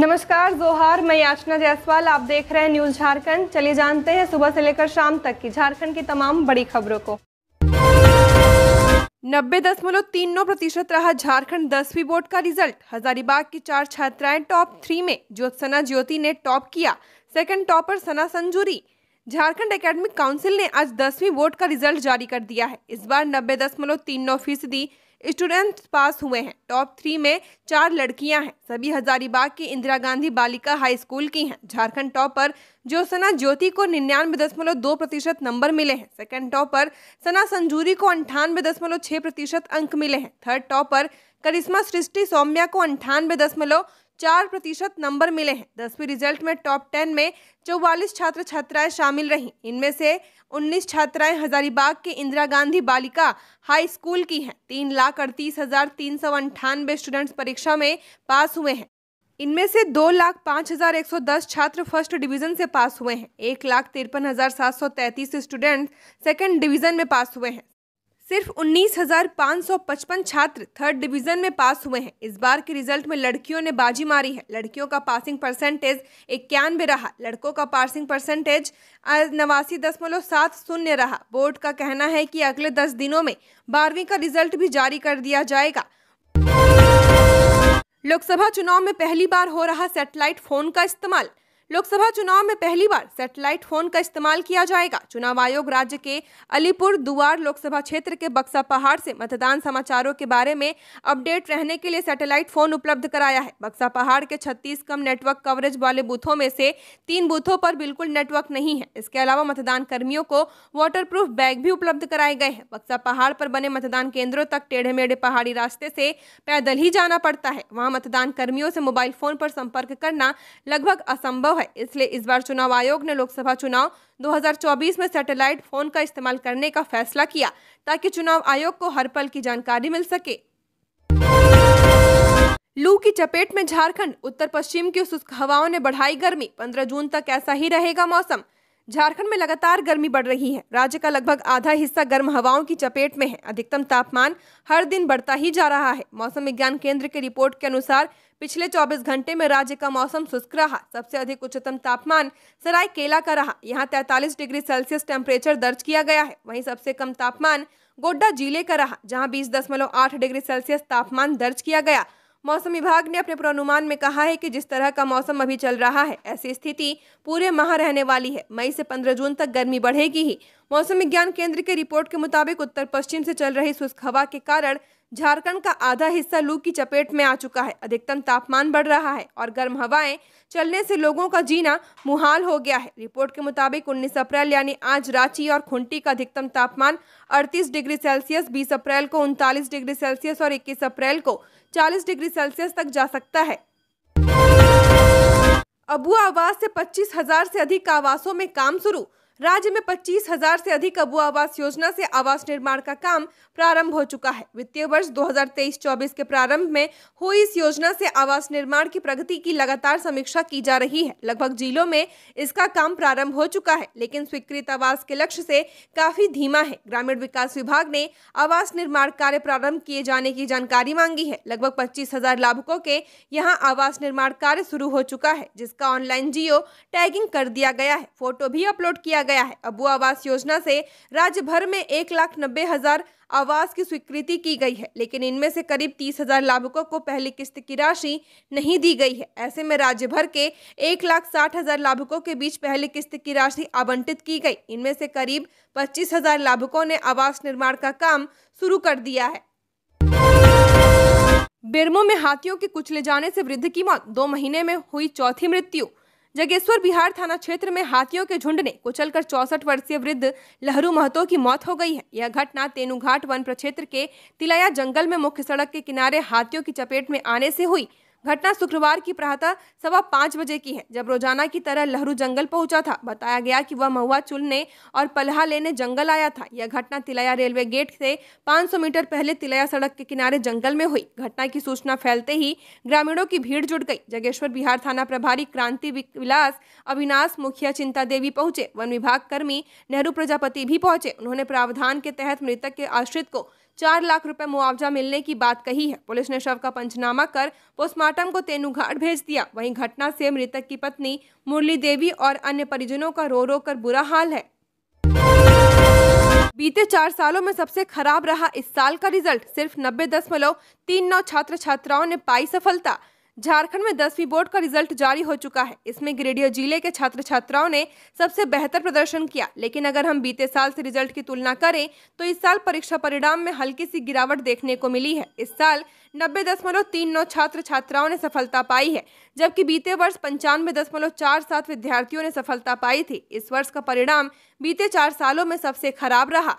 नमस्कार जोहार मैं याचना जायसवाल आप देख रहे हैं न्यूज झारखंड चलिए जानते हैं सुबह से लेकर शाम तक की झारखंड की तमाम बड़ी खबरों को नब्बे दशमलव तीन नौ प्रतिशत रहा झारखंड दसवीं बोर्ड का रिजल्ट हजारीबाग की चार छात्राएं टॉप थ्री में ज्योत्सना ज्योति ने टॉप किया second topper Sana Sanjuri Jharkhand academic council ने आज दसवीं बोर्ड का रिजल्ट जारी कर दिया है इस बार नब्बे दशमलव तीन नौ फीसदी स्टूडेंट पास हुए हैं टॉप थ्री में चार लड़कियां हैं सभी हजारीबाग के इंदिरा गांधी बालिका हाई स्कूल की हैं झारखंड पर ज्योसना ज्योति को निन्यानवे दशमलव दो प्रतिशत नंबर मिले हैं सेकंड पर सना संजूरी को अंठानवे दशमलव छः प्रतिशत अंक मिले हैं थर्ड टॉप पर करिश्मा सृष्टि सौम्या को अंठानवे दशमलव चार प्रतिशत नंबर मिले हैं दसवीं रिजल्ट में टॉप टेन में चौवालीस छात्र छात्राएं शामिल रहीं इनमें से उन्नीस छात्राएं हजारीबाग के इंदिरा गांधी बालिका हाई स्कूल की हैं तीन लाख अड़तीस हजार तीन सौ अंठानबे स्टूडेंट्स परीक्षा में पास हुए हैं इनमें से दो लाख पाँच हजार एक सौ दस छात्र फर्स्ट डिवीजन से पास हुए हैं एक लाख तिरपन हजार सात सौ तैंतीस स्टूडेंट सेकेंड डिवीजन में पास हुए हैं सिर्फ उन्नीस छात्र थर्ड डिवीजन में पास हुए हैं इस बार के रिजल्ट में लड़कियों ने बाजी मारी है लड़कियों का पासिंग परसेंटेज इक्यानवे रहा लड़कों का पासिंग परसेंटेज नवासी दशमलव सात शून्य रहा बोर्ड का कहना है कि अगले दस दिनों में बारहवीं का रिजल्ट भी जारी कर दिया जाएगा लोकसभा चुनाव में पहली बार हो रहा सेटेलाइट फोन का इस्तेमाल लोकसभा चुनाव में पहली बार सैटेलाइट फोन का इस्तेमाल किया जाएगा चुनाव आयोग राज्य के अलीपुर दुआर लोकसभा क्षेत्र के बक्सा पहाड़ से मतदान समाचारों के बारे में अपडेट रहने के लिए सैटेलाइट फोन उपलब्ध कराया है बक्सा पहाड़ के छत्तीस कम नेटवर्क कवरेज वाले बूथों में से तीन बूथों पर बिल्कुल नेटवर्क नहीं है इसके अलावा मतदान कर्मियों को वाटर प्रूफ बैग भी उपलब्ध कराए गए हैं बक्सा पहाड़ पर बने मतदान केंद्रों तक टेढ़े मेढ़े पहाड़ी रास्ते से पैदल ही जाना पड़ता है वहाँ मतदान कर्मियों से मोबाइल फोन पर संपर्क करना लगभग असंभव है है इसलिए इस बार चुनाव आयोग ने लोकसभा चुनाव 2024 में सैटेलाइट फोन का इस्तेमाल करने का फैसला किया ताकि चुनाव आयोग को हर पल की जानकारी मिल सके लू की चपेट में झारखंड उत्तर पश्चिम की शुष्क हवाओं ने बढ़ाई गर्मी 15 जून तक ऐसा ही रहेगा मौसम झारखंड में लगातार गर्मी बढ़ रही है राज्य का लगभग आधा हिस्सा गर्म हवाओं की चपेट में है अधिकतम तापमान हर दिन बढ़ता ही जा रहा है मौसम विज्ञान केंद्र की के रिपोर्ट के अनुसार पिछले 24 घंटे में राज्य का मौसम शुष्क रहा सबसे अधिक उच्चतम तापमान सरायकेला का रहा यहाँ 43 डिग्री सेल्सियस टेम्परेचर दर्ज किया गया है वहीं सबसे कम तापमान गोड्डा जिले का रहा जहाँ बीस डिग्री सेल्सियस तापमान दर्ज किया गया मौसम विभाग ने अपने पूर्वानुमान में कहा है कि जिस तरह का मौसम अभी चल रहा है ऐसी स्थिति पूरे माह रहने वाली है मई से 15 जून तक गर्मी बढ़ेगी ही मौसम विज्ञान केंद्र के रिपोर्ट के मुताबिक उत्तर पश्चिम से चल रही शुष्क हवा के कारण झारखंड का आधा हिस्सा लू की चपेट में आ चुका है अधिकतम तापमान बढ़ रहा है और गर्म हवाएं चलने से लोगों का जीना मुहाल हो गया है रिपोर्ट के मुताबिक 19 अप्रैल यानी आज रांची और खुंटी का अधिकतम तापमान 38 डिग्री सेल्सियस 20 अप्रैल को उनतालीस डिग्री सेल्सियस और 21 अप्रैल को 40 डिग्री सेल्सियस तक जा सकता है अबुआ आवास से पच्चीस हजार से अधिक आवासों में काम शुरू राज्य में पच्चीस हजार से अधिक अबू आवास योजना से आवास निर्माण का काम प्रारंभ हो चुका है वित्तीय वर्ष 2023-24 के प्रारंभ में हुई इस योजना से आवास निर्माण की प्रगति की लगातार समीक्षा की जा रही है लगभग जिलों में इसका काम प्रारंभ हो चुका है लेकिन स्वीकृत आवास के लक्ष्य से काफी धीमा है ग्रामीण विकास विभाग ने आवास निर्माण कार्य प्रारंभ किए जाने की जानकारी मांगी है लगभग पच्चीस लाभुकों के यहाँ आवास निर्माण कार्य शुरू हो चुका है जिसका ऑनलाइन जियो टैगिंग कर दिया गया है फोटो भी अपलोड किया गया गया है अबू आवास योजना से राज्य भर में एक लाख नब्बे हजार आवास की स्वीकृति की गई है लेकिन इनमें से करीब तीस हजार लाभुकों को पहली किस्त की राशि नहीं दी गई है ऐसे में राज्य भर के एक लाख साठ हजार लाभुकों के बीच पहली किस्त की राशि आवंटित की गई इनमें से करीब पच्चीस हजार लाभुकों ने आवास निर्माण का काम शुरू कर दिया है बेरमो में हाथियों के कुचले जाने से वृद्ध की मौत दो महीने में हुई चौथी मृत्यु जगेश्वर बिहार थाना क्षेत्र में हाथियों के झुंड ने कुचलकर चौसठ वर्षीय वृद्ध लहरू महतो की मौत हो गई है यह घटना तेनूघाट वन प्रक्षेत्र के तिलया जंगल में मुख्य सड़क के किनारे हाथियों की चपेट में आने से हुई घटना शुक्रवार की प्रातः सवा पाँच बजे की है जब रोजाना की तरह लहरू जंगल पहुंचा था बताया गया कि वह महुआ चुलने और पलहा लेने जंगल आया था यह घटना तिलैया रेलवे गेट से 500 मीटर पहले तिलैया सड़क के किनारे जंगल में हुई घटना की सूचना फैलते ही ग्रामीणों की भीड़ जुट गई जगेश्वर बिहार थाना प्रभारी क्रांति विलास अविनाश मुखिया चिंता देवी पहुंचे वन विभाग कर्मी नेहरू प्रजापति भी पहुंचे उन्होंने प्रावधान के तहत मृतक के आश्रित को चार लाख रुपए मुआवजा मिलने की बात कही है पुलिस ने शव का पंचनामा कर पोस्टमार्टम को तेनूघाट भेज दिया वहीं घटना से मृतक की पत्नी मुरली देवी और अन्य परिजनों का रो रो कर बुरा हाल है बीते चार सालों में सबसे खराब रहा इस साल का रिजल्ट सिर्फ नब्बे दशमलव तीन नौ छात्र छात्राओं ने पाई सफलता झारखंड में दसवीं बोर्ड का रिजल्ट जारी हो चुका है इसमें गिरिडीह जिले के छात्र छात्राओं ने सबसे बेहतर प्रदर्शन किया लेकिन अगर हम बीते साल से रिजल्ट की तुलना करें तो इस साल परीक्षा परिणाम में हल्की सी गिरावट देखने को मिली है इस साल नब्बे दशमलव तीन नौ छात्र छात्राओं ने सफलता पाई है जबकि बीते वर्ष पंचानवे दशमलव चार सात विद्यार्थियों ने सफलता पाई थी इस वर्ष का परिणाम बीते चार सालों में सबसे खराब रहा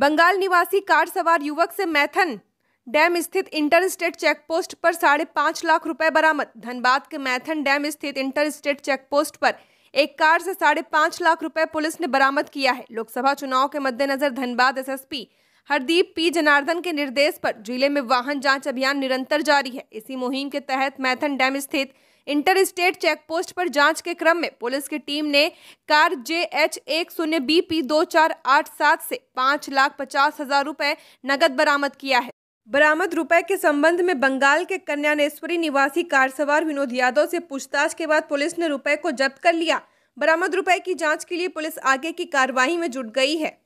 बंगाल निवासी कार सवार युवक से मैथन डैम स्थित इंटर स्टेट चेक पोस्ट पर साढ़े पाँच लाख रुपए बरामद धनबाद के मैथन डैम स्थित इंटर स्टेट चेक पोस्ट पर एक कार से साढ़े पाँच लाख रुपए पुलिस ने बरामद किया है लोकसभा चुनाव के मद्देनजर धनबाद एसएसपी हरदीप पी जनार्दन के निर्देश पर जिले में वाहन जांच अभियान निरंतर जारी है इसी मुहिम के तहत मैथन डैम स्थित इंटर स्टेट चेक पोस्ट पर जांच के क्रम में पुलिस की टीम ने कार जे एच एक शून्य बी पी दो चार आठ सात से पाँच लाख पचास हजार रुपए नकद बरामद किया है बरामद रुपए के संबंध में बंगाल के कन्यानेश्वरी निवासी कार सवार विनोद यादव से पूछताछ के बाद पुलिस ने रुपए को जब्त कर लिया बरामद रुपए की जांच के लिए पुलिस आगे की कार्रवाई में जुट गई है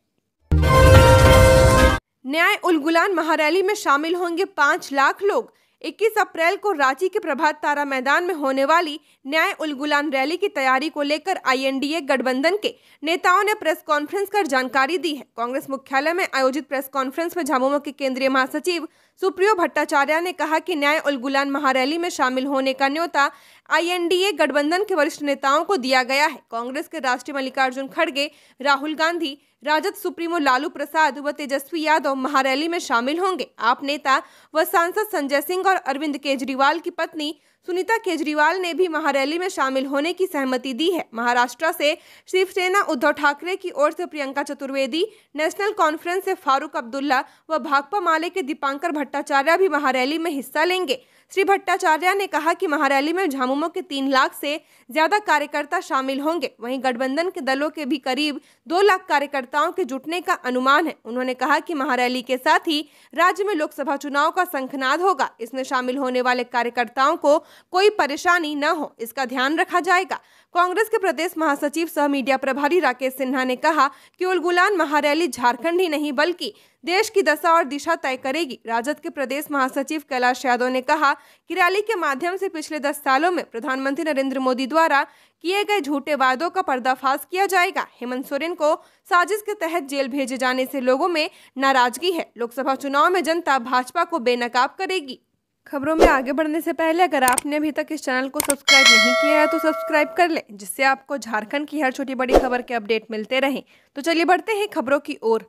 न्याय उलगुलान महारैली में शामिल होंगे पाँच लाख लोग 21 अप्रैल को रांची के प्रभात तारा मैदान में होने वाली न्याय उलगुलान रैली की तैयारी को लेकर आईएनडीए गठबंधन के नेताओं ने प्रेस कॉन्फ्रेंस कर जानकारी दी है कांग्रेस मुख्यालय में आयोजित प्रेस कॉन्फ्रेंस में झामुमो के केंद्रीय महासचिव सुप्रियो भट्टाचार्य ने कहा कि न्याय उलगुलान महारैली में शामिल होने का न्योता आईएनडीए गठबंधन के वरिष्ठ नेताओं को दिया गया है कांग्रेस के राष्ट्रीय मल्लिकार्जुन खड़गे राहुल गांधी राजद सुप्रीमो लालू प्रसाद व तेजस्वी यादव महारैली में शामिल होंगे आप नेता व सांसद संजय सिंह और अरविंद केजरीवाल की पत्नी सुनीता केजरीवाल ने भी महारैली में शामिल होने की सहमति दी है महाराष्ट्र से शिवसेना उद्धव ठाकरे की ओर से प्रियंका चतुर्वेदी नेशनल कॉन्फ्रेंस से फारूक अब्दुल्ला व भाकपा माले के दीपांकर भट्टाचार्य भी महारैली में हिस्सा लेंगे श्री भट्टाचार्य ने कहा कि महारैली में झामुमो के तीन लाख से ज्यादा कार्यकर्ता शामिल होंगे वहीं गठबंधन के दलों के भी करीब दो लाख कार्यकर्ताओं के जुटने का अनुमान है उन्होंने कहा कि महारैली के साथ ही राज्य में लोकसभा चुनाव का संखनाद होगा इसमें शामिल होने वाले कार्यकर्ताओं को कोई परेशानी न हो इसका ध्यान रखा जाएगा कांग्रेस के प्रदेश महासचिव सह मीडिया प्रभारी राकेश सिन्हा ने कहा की उलगुलान महारैली झारखण्ड ही नहीं बल्कि देश की दशा और दिशा तय करेगी राजद के प्रदेश महासचिव कैलाश यादव ने कहा कि रैली के माध्यम से पिछले दस सालों में प्रधानमंत्री नरेंद्र मोदी द्वारा द्वारा किए गए झूठे वादों का पर्दाफाश किया जाएगा हेमंत सोरेन को साजिश के तहत जेल भेजे जाने से लोगों में नाराजगी है लोकसभा चुनाव में जनता भाजपा को बेनकाब करेगी खबरों में आगे बढ़ने से पहले अगर आपने अभी तक इस चैनल को सब्सक्राइब नहीं किया है तो सब्सक्राइब कर लें जिससे आपको झारखंड की हर छोटी बड़ी खबर के अपडेट मिलते रहें तो चलिए बढ़ते हैं खबरों की ओर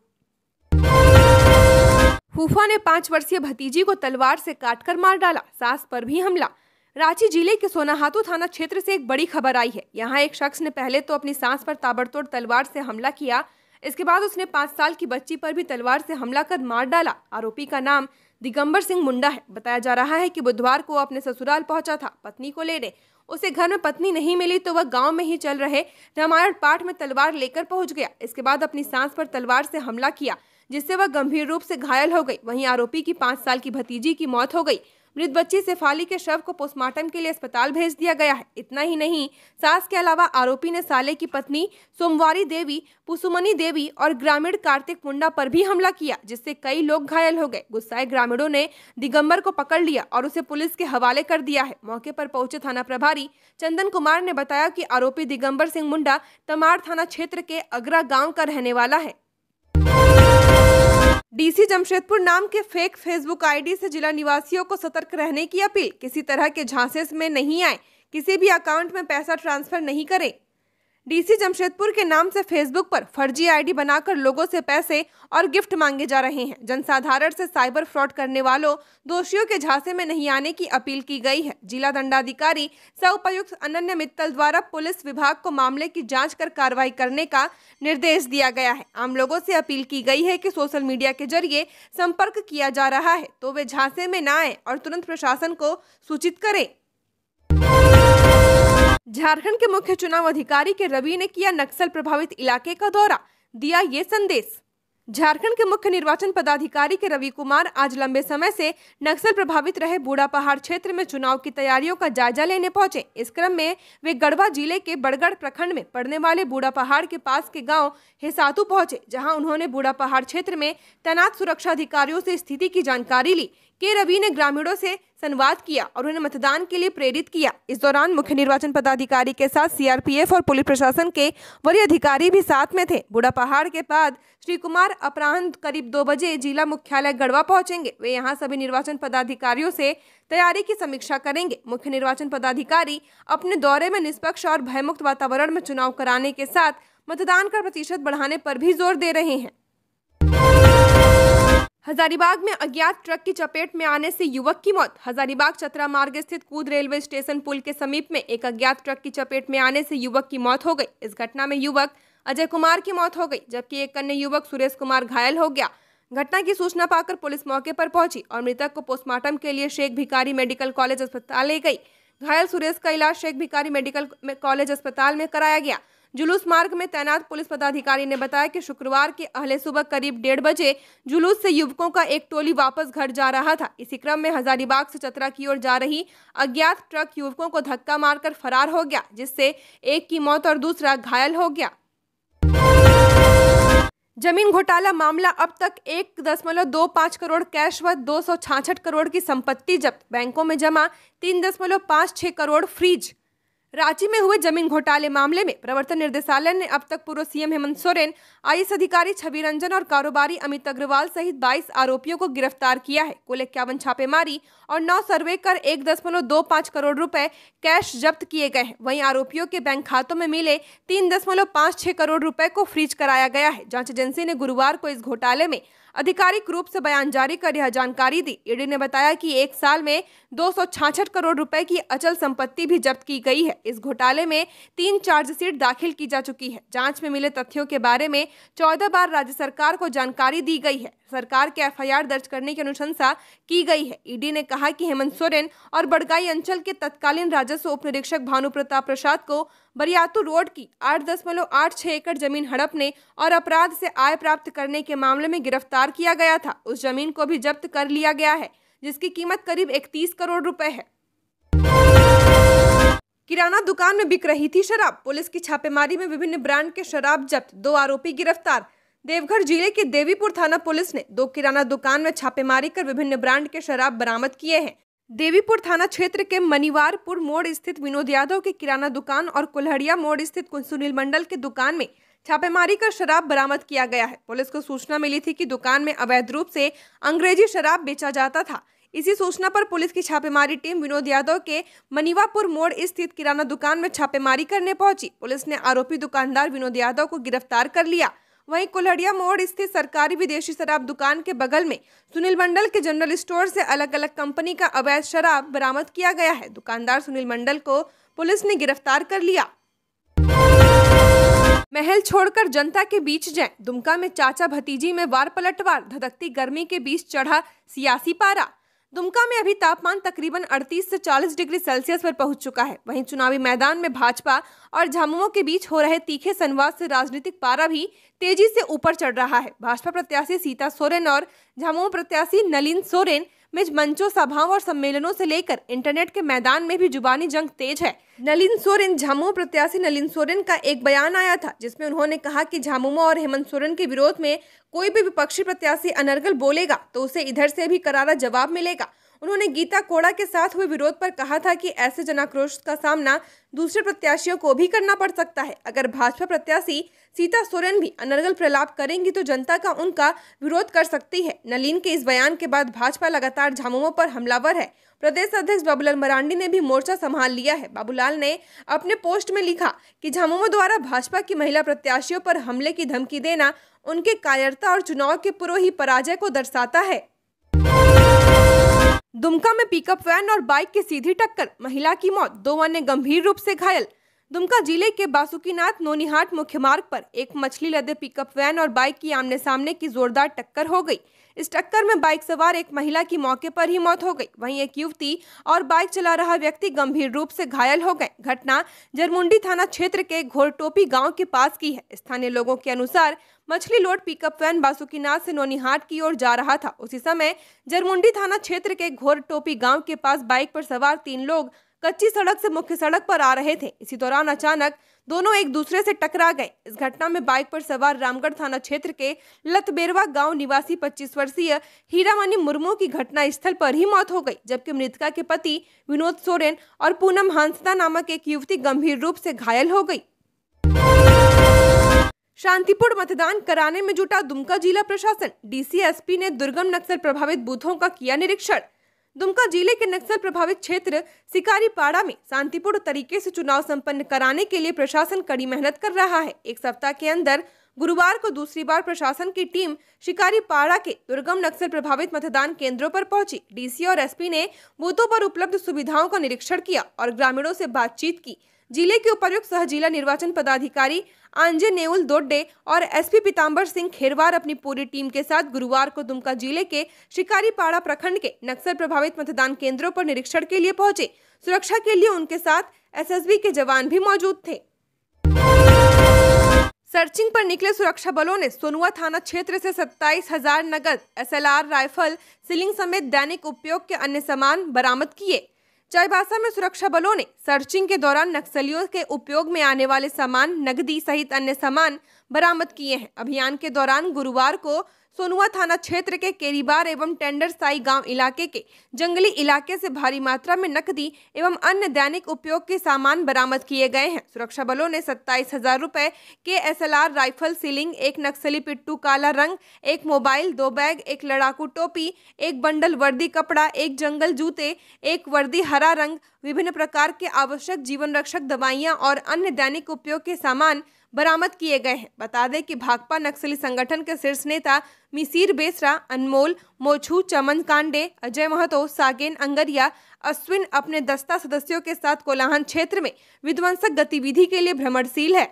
फूफा ने पांच वर्षीय भतीजी को तलवार से काटकर मार डाला सास पर भी हमला रांची जिले के सोनाहातू थाना क्षेत्र से एक बड़ी खबर आई है यहाँ एक शख्स ने पहले तो अपनी सांस पर ताबड़तोड़ तलवार से हमला किया इसके बाद उसने पांच साल की बच्ची पर भी तलवार से हमला कर मार डाला आरोपी का नाम दिगंबर सिंह मुंडा है बताया जा रहा है कि बुधवार को अपने ससुराल पहुंचा था पत्नी को लेने उसे घर में पत्नी नहीं मिली तो वह गांव में ही चल रहे रामायण पाठ में तलवार लेकर पहुंच गया इसके बाद अपनी सांस पर तलवार से हमला किया जिससे वह गंभीर रूप से घायल हो गई वहीं आरोपी की पांच साल की भतीजी की मौत हो गई मृत बच्ची फाली के शव को पोस्टमार्टम के लिए अस्पताल भेज दिया गया है इतना ही नहीं सास के अलावा आरोपी ने साले की पत्नी सोमवारी देवी पुसुमनी देवी और ग्रामीण कार्तिक मुंडा पर भी हमला किया जिससे कई लोग घायल हो गए गुस्साए ग्रामीणों ने दिगंबर को पकड़ लिया और उसे पुलिस के हवाले कर दिया है मौके पर पहुंचे थाना प्रभारी चंदन कुमार ने बताया की आरोपी दिगम्बर सिंह मुंडा तमाड़ थाना क्षेत्र के अग्रा गाँव का रहने वाला है डीसी जमशेदपुर नाम के फेक फेसबुक आईडी से जिला निवासियों को सतर्क रहने की अपील किसी तरह के झांसेस में नहीं आए किसी भी अकाउंट में पैसा ट्रांसफर नहीं करें डीसी जमशेदपुर के नाम से फेसबुक पर फर्जी आईडी बनाकर लोगों से पैसे और गिफ्ट मांगे जा रहे हैं जनसाधारण से साइबर फ्रॉड करने वालों दोषियों के झांसे में नहीं आने की अपील की गई है जिला दंडाधिकारी सह उपायुक्त अनन्य मित्तल द्वारा पुलिस विभाग को मामले की जांच कर कार्रवाई करने का निर्देश दिया गया है आम लोगों से अपील की गई है की सोशल मीडिया के जरिए संपर्क किया जा रहा है तो वे झांसे में न आए और तुरंत प्रशासन को सूचित करें झारखंड के मुख्य चुनाव अधिकारी के रवि ने किया नक्सल प्रभावित इलाके का दौरा दिया ये संदेश झारखंड के मुख्य निर्वाचन पदाधिकारी के रवि कुमार आज लंबे समय से नक्सल प्रभावित रहे बूढ़ा पहाड़ क्षेत्र में चुनाव की तैयारियों का जायजा लेने पहुंचे इस क्रम में वे गढ़वा जिले के बड़गढ़ प्रखंड में पड़ने वाले बूढ़ा पहाड़ के पास के गांव हिसातू पहुंचे जहां उन्होंने बूढ़ा पहाड़ क्षेत्र में तैनात सुरक्षा अधिकारियों से स्थिति की जानकारी ली के रवि ने ग्रामीणों से संवाद किया और उन्हें मतदान के लिए प्रेरित किया इस दौरान मुख्य निर्वाचन पदाधिकारी के साथ सीआरपीएफ और पुलिस प्रशासन के वरीय अधिकारी भी साथ में थे बुढ़ा पहाड़ के बाद श्री कुमार अपराह्न करीब दो बजे जिला मुख्यालय गढ़वा पहुंचेंगे वे यहां सभी निर्वाचन पदाधिकारियों से तैयारी की समीक्षा करेंगे मुख्य निर्वाचन पदाधिकारी अपने दौरे में निष्पक्ष और भयमुक्त वातावरण में चुनाव कराने के साथ मतदान का प्रतिशत बढ़ाने पर भी जोर दे रहे हैं हजारीबाग में अज्ञात ट्रक की चपेट में आने से युवक की मौत हजारीबाग चतरा मार्ग स्थित कूद रेलवे स्टेशन पुल के समीप में एक अज्ञात ट्रक की चपेट में आने से युवक की मौत हो गई इस घटना में युवक अजय कुमार की मौत हो गई जबकि एक अन्य युवक सुरेश कुमार घायल हो गया घटना की सूचना पाकर पुलिस मौके पर पहुंची और मृतक को पोस्टमार्टम के लिए शेख भिकारी मेडिकल कॉलेज अस्पताल ले गई घायल सुरेश का इलाज शेख भिकारी मेडिकल कॉलेज अस्पताल में कराया गया जुलूस मार्ग में तैनात पुलिस पदाधिकारी ने बताया कि शुक्रवार के अहले सुबह करीब डेढ़ बजे जुलूस से युवकों का एक टोली वापस घर जा रहा था इसी क्रम में हजारीबाग से चतरा की ओर जा रही अज्ञात ट्रक युवकों को धक्का मारकर फरार हो गया जिससे एक की मौत और दूसरा घायल हो गया जमीन घोटाला मामला अब तक एक दशमलव दो पाँच करोड़ कैश व दो सौ छाछठ करोड़ की संपत्ति जब्त बैंकों में जमा तीन दशमलव पाँच छः करोड़ फ्रीज रांची में हुए जमीन घोटाले मामले में प्रवर्तन निर्देशालय ने अब तक पूर्व सीएम हेमंत सोरेन आई अधिकारी छवि रंजन और कारोबारी अमित अग्रवाल सहित 22 आरोपियों को गिरफ्तार किया है कुल इक्यावन छापेमारी और नौ सर्वे कर एक दशमलव दो पाँच करोड़ रुपए कैश जब्त किए गए हैं वहीं आरोपियों के बैंक खातों में मिले तीन दशमलव पाँच छह करोड़ रुपए को फ्रीज कराया गया है जाँच एजेंसी ने गुरुवार को इस घोटाले में आधिकारिक रूप से बयान जारी कर यह जानकारी दी ईडी ने बताया कि एक साल में दो करोड़ रुपए की अचल संपत्ति भी जब्त की गई है इस घोटाले में तीन चार्जशीट दाखिल की जा चुकी है जांच में मिले तथ्यों के बारे में चौदह बार राज्य सरकार को जानकारी दी गई है सरकार के एफ दर्ज करने की अनुशंसा की गई है ईडी ने कहा कि हेमंत सोरेन और बड़गाई अंचल के तत्कालीन राजस्व उप निरीक्षक भानु प्रताप प्रसाद को बरियातू रोड की आठ दशमलव आठ छः एकड़ जमीन हड़पने और अपराध से आय प्राप्त करने के मामले में गिरफ्तार किया गया था उस जमीन को भी जब्त कर लिया गया है जिसकी कीमत करीब इकतीस करोड़ रुपए है किराना दुकान में बिक रही थी शराब पुलिस की छापेमारी में विभिन्न ब्रांड के शराब जब्त दो आरोपी गिरफ्तार देवघर जिले के देवीपुर थाना पुलिस ने दो किराना दुकान में छापेमारी कर विभिन्न ब्रांड के शराब बरामद किए हैं देवीपुर थाना क्षेत्र के मनिवारपुर मोड़ स्थित विनोद यादव की किराना दुकान और कुल्हड़िया मोड़ स्थित कुंसुनील मंडल की दुकान में छापेमारी कर शराब बरामद किया गया है पुलिस को सूचना मिली थी कि दुकान में अवैध रूप से अंग्रेजी शराब बेचा जाता था इसी सूचना पर पुलिस की छापेमारी टीम विनोद यादव के मनीवापुर मोड़ स्थित किराना दुकान में छापेमारी करने पहुंची पुलिस ने आरोपी दुकानदार विनोद यादव को गिरफ्तार कर लिया वहीं कुल्हड़िया मोड़ स्थित सरकारी विदेशी शराब दुकान के बगल में सुनील मंडल के जनरल स्टोर से अलग अलग कंपनी का अवैध शराब बरामद किया गया है दुकानदार सुनील मंडल को पुलिस ने गिरफ्तार कर लिया महल छोड़कर जनता के बीच जाए दुमका में चाचा भतीजी में वार पलटवार धधकती गर्मी के बीच चढ़ा सियासी पारा दुमका में अभी तापमान तकरीबन 38 से 40 डिग्री सेल्सियस पर पहुंच चुका है वहीं चुनावी मैदान में भाजपा और झामुमो के बीच हो रहे तीखे संवाद से राजनीतिक पारा भी तेजी से ऊपर चढ़ रहा है भाजपा प्रत्याशी सीता सोरेन और झामुमो प्रत्याशी नलिन सोरेन में मंचों सभाओं और सम्मेलनों से लेकर इंटरनेट के मैदान में भी जुबानी जंग तेज है नलिन सोरेन झामुमो प्रत्याशी नलिन सोरेन का एक बयान आया था जिसमें उन्होंने कहा कि झामुमो और हेमंत सोरेन के विरोध में कोई भी विपक्षी प्रत्याशी अनर्गल बोलेगा तो उसे इधर से भी करारा जवाब मिलेगा उन्होंने गीता कोड़ा के साथ हुए विरोध पर कहा था कि ऐसे जनाक्रोश का सामना दूसरे प्रत्याशियों को भी करना पड़ सकता है अगर भाजपा प्रत्याशी सीता सोरेन भी अनर्गल प्रलाप करेंगी तो जनता का उनका विरोध कर सकती है नलिन के इस बयान के बाद भाजपा लगातार झामुमो पर हमलावर है प्रदेश अध्यक्ष बाबूलाल मरांडी ने भी मोर्चा संभाल लिया है बाबूलाल ने अपने पोस्ट में लिखा कि झामुमो द्वारा भाजपा की महिला प्रत्याशियों पर हमले की धमकी देना उनके कायरता और चुनाव के पूर्व ही पराजय को दर्शाता है दुमका में पिकअप वैन और बाइक की सीधी टक्कर महिला की मौत दो अन्य गंभीर रूप से घायल दुमका जिले के बासुकीनाथ नोनीहाट मुख्य मार्ग पर एक मछली लदे पिकअप वैन और बाइक की आमने सामने की जोरदार टक्कर हो गई इस टक्कर में बाइक सवार एक महिला की मौके पर ही मौत हो गई वहीं एक युवती और बाइक चला रहा व्यक्ति गंभीर रूप से घायल हो गए घटना जरमुंडी थाना क्षेत्र के घोरटोपी गांव के पास की है स्थानीय लोगों के अनुसार मछली लोड पिकअप वैन बासुकीनाथ से नोनीहाट की ओर जा रहा था उसी समय जरमुंडी थाना क्षेत्र के घोरटोपी गाँव के पास बाइक पर सवार तीन लोग कच्ची सड़क से मुख्य सड़क पर आ रहे थे इसी दौरान अचानक दोनों एक दूसरे से टकरा गए इस घटना में बाइक पर सवार रामगढ़ थाना क्षेत्र के लतबेरवा गांव निवासी 25 वर्षीय हीरामणि मुर्मू की घटना स्थल पर ही मौत हो गई जबकि मृतका के पति विनोद सोरेन और पूनम हांसदा नामक एक युवती गंभीर रूप से घायल हो गई शांतिपूर्ण मतदान कराने में जुटा दुमका जिला प्रशासन डीसीएसपी ने दुर्गम नक्सल प्रभावित बूथों का किया निरीक्षण दुमका जिले के नक्सल प्रभावित क्षेत्र सिकारीपाड़ा में शांतिपूर्ण तरीके से चुनाव संपन्न कराने के लिए प्रशासन कड़ी मेहनत कर रहा है एक सप्ताह के अंदर गुरुवार को दूसरी बार प्रशासन की टीम शिकारीपाड़ा के दुर्गम नक्सल प्रभावित मतदान केंद्रों पर पहुंची डीसी और एसपी ने बूथों पर उपलब्ध सुविधाओं का निरीक्षण किया और ग्रामीणों से बातचीत की जिले के उपायुक्त सह जिला निर्वाचन पदाधिकारी आंजे नेउल दोड्डे और एसपी पीताम्बर सिंह खेरवार अपनी पूरी टीम के साथ गुरुवार को दुमका जिले के शिकारीपाड़ा प्रखंड के नक्सल प्रभावित मतदान केंद्रों पर निरीक्षण के लिए पहुंचे सुरक्षा के लिए उनके साथ एसएसबी के जवान भी मौजूद थे सर्चिंग पर निकले सुरक्षा बलों ने सोनुआ थाना क्षेत्र से सत्ताईस हजार नगद एसएलआर राइफल सिलिंग समेत दैनिक उपयोग के अन्य सामान बरामद किए चाईबासा में सुरक्षा बलों ने सर्चिंग के दौरान नक्सलियों के उपयोग में आने वाले सामान नगदी सहित अन्य सामान बरामद किए हैं अभियान के दौरान गुरुवार को सोनुआ थाना क्षेत्र के केरीबार एवं टेंडर साई गांव इलाके के जंगली इलाके से भारी मात्रा में नकदी एवं अन्य दैनिक उपयोग के सामान बरामद किए गए हैं सुरक्षा बलों ने सत्ताईस हजार रूपए के एस राइफल सीलिंग एक नक्सली पिट्टू काला रंग एक मोबाइल दो बैग एक लड़ाकू टोपी एक बंडल वर्दी कपड़ा एक जंगल जूते एक वर्दी हरा रंग विभिन्न प्रकार के आवश्यक जीवन रक्षक दवाइयाँ और अन्य दैनिक उपयोग के सामान बरामद किए गए हैं बता दें कि भाकपा नक्सली संगठन के शीर्ष नेता मिसीर बेसरा अनमोल मोछू चमन कांडे अजय महतो सागेन अंगरिया अश्विन अपने दस्ता सदस्यों के साथ कोलाहन क्षेत्र में विध्वंसक गतिविधि के लिए भ्रमणशील है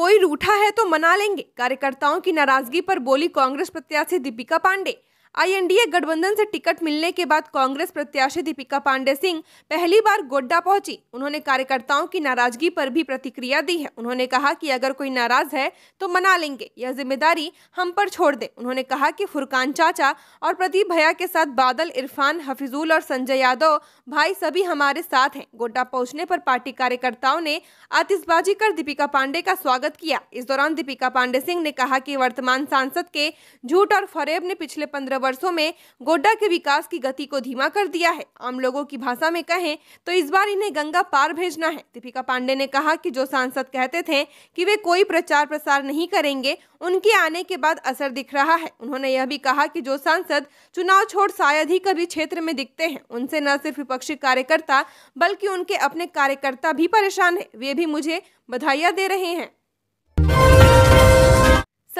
कोई रूठा है तो मना लेंगे कार्यकर्ताओं की नाराजगी पर बोली कांग्रेस प्रत्याशी दीपिका पांडे आईएनडीए गठबंधन से टिकट मिलने के बाद कांग्रेस प्रत्याशी दीपिका पांडे सिंह पहली बार गोड्डा पहुंची उन्होंने कार्यकर्ताओं की नाराजगी पर भी प्रतिक्रिया दी है उन्होंने कहा कि अगर कोई नाराज है तो मना लेंगे यह जिम्मेदारी हम पर छोड़ दे उन्होंने कहा कि फुरकान चाचा और प्रदीप भैया के साथ बादल इरफान हफिजुल और संजय यादव भाई सभी हमारे साथ हैं गोड्डा पहुँचने पर पार्टी कार्यकर्ताओं ने आतिशबाजी कर दीपिका पांडे का स्वागत किया इस दौरान दीपिका पांडे सिंह ने कहा कि वर्तमान सांसद के झूठ और फरेब ने पिछले पंद्रह वर्षों में गोड्डा के विकास की गति को धीमा कर दिया है आम लोगों की भाषा में कहें तो इस बार इन्हें गंगा पार भेजना है दीपिका पांडे ने कहा कि जो सांसद कहते थे कि वे कोई प्रचार प्रसार नहीं करेंगे उनके आने के बाद असर दिख रहा है उन्होंने यह भी कहा कि जो सांसद चुनाव छोड़ शायद ही कभी क्षेत्र में दिखते हैं उनसे न सिर्फ विपक्षी कार्यकर्ता बल्कि उनके अपने कार्यकर्ता भी परेशान है वे भी मुझे बधाइयाँ दे रहे हैं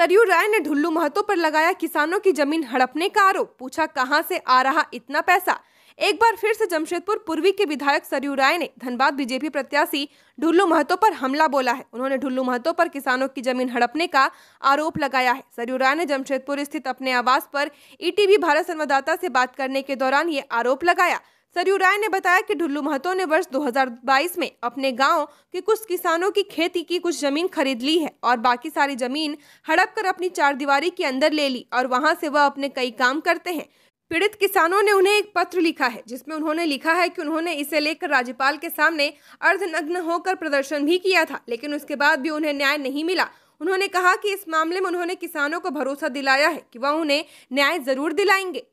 सरयू राय ने ढुल्लू महतो पर लगाया किसानों की जमीन हड़पने का आरोप पूछा कहां से आ रहा इतना पैसा एक बार फिर से जमशेदपुर पूर्वी के विधायक सरयू राय ने धनबाद बीजेपी प्रत्याशी ढुल्लू महतो पर हमला बोला है उन्होंने ढुल्लू महतो पर किसानों की जमीन हड़पने का आरोप लगाया है सरयू राय ने जमशेदपुर स्थित अपने आवास पर ईटीवी भारत संवाददाता से बात करने के दौरान ये आरोप लगाया सरयू राय ने बताया कि ढुल्लू महतो ने वर्ष 2022 में अपने गांव के कुछ किसानों की खेती की कुछ जमीन खरीद ली है और बाकी सारी जमीन हड़प कर अपनी चारदीवारी के अंदर ले ली और वहां से वह अपने कई काम करते हैं पीड़ित किसानों ने उन्हें एक पत्र लिखा है जिसमें उन्होंने लिखा है कि उन्होंने इसे लेकर राज्यपाल के सामने अर्धनग्न होकर प्रदर्शन भी किया था लेकिन उसके बाद भी उन्हें न्याय नहीं मिला उन्होंने कहा कि इस मामले में उन्होंने किसानों को भरोसा दिलाया है कि वह उन्हें न्याय जरूर दिलाएंगे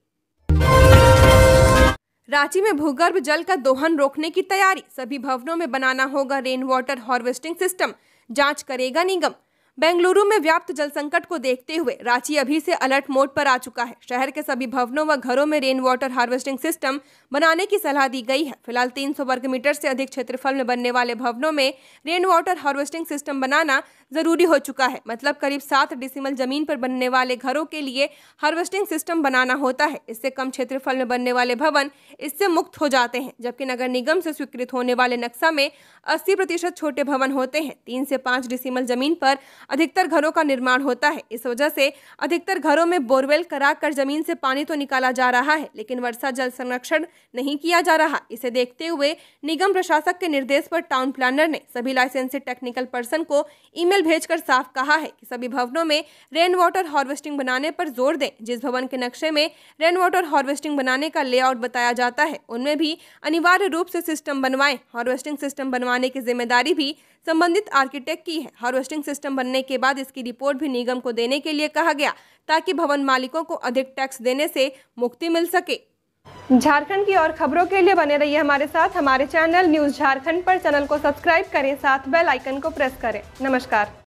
रांची में भूगर्भ जल का दोहन रोकने की तैयारी सभी भवनों में बनाना होगा रेन वाटर हार्वेस्टिंग सिस्टम जांच करेगा निगम बेंगलुरु में व्याप्त जल संकट को देखते हुए रांची अभी से अलर्ट मोड पर आ चुका है शहर के सभी भवनों व घरों में रेन वाटर हार्वेस्टिंग सिस्टम बनाने की सलाह दी गई है फिलहाल 300 वर्ग मीटर से अधिक क्षेत्रफल में बनने वाले भवनों में रेन वाटर हार्वेस्टिंग सिस्टम बनाना ज़रूरी हो चुका है मतलब करीब सात डिसिमल ज़मीन पर बनने वाले घरों के लिए हार्वेस्टिंग सिस्टम बनाना होता है इससे कम क्षेत्रफल में बनने वाले भवन इससे मुक्त हो जाते हैं जबकि नगर निगम से स्वीकृत होने वाले नक्शा में अस्सी प्रतिशत छोटे भवन होते हैं तीन से पाँच डिसिमल ज़मीन पर अधिकतर घरों का निर्माण होता है इस वजह से अधिकतर घरों में बोरवेल कराकर ज़मीन से पानी तो निकाला जा रहा है लेकिन वर्षा जल संरक्षण नहीं किया जा रहा इसे देखते हुए निगम प्रशासक के निर्देश पर टाउन प्लानर ने सभी लाइसेंसी टेक्निकल पर्सन को ईमेल ईमेल भेजकर साफ कहा है कि सभी भवनों में रेन वाटर हार्वेस्टिंग बनाने पर जोर दें जिस भवन के नक्शे में रेन वाटर हार्वेस्टिंग बनाने का लेआउट बताया जाता है उनमें भी अनिवार्य रूप से सिस्टम बनवाएं हार्वेस्टिंग सिस्टम बनवाने की जिम्मेदारी भी संबंधित आर्किटेक्ट की है हार्वेस्टिंग सिस्टम बनने के बाद इसकी रिपोर्ट भी निगम को देने के लिए कहा गया ताकि भवन मालिकों को अधिक टैक्स देने से मुक्ति मिल सके झारखंड की और खबरों के लिए बने रहिए हमारे साथ हमारे चैनल न्यूज़ झारखंड पर चैनल को सब्सक्राइब करें साथ बेल आइकन को प्रेस करें नमस्कार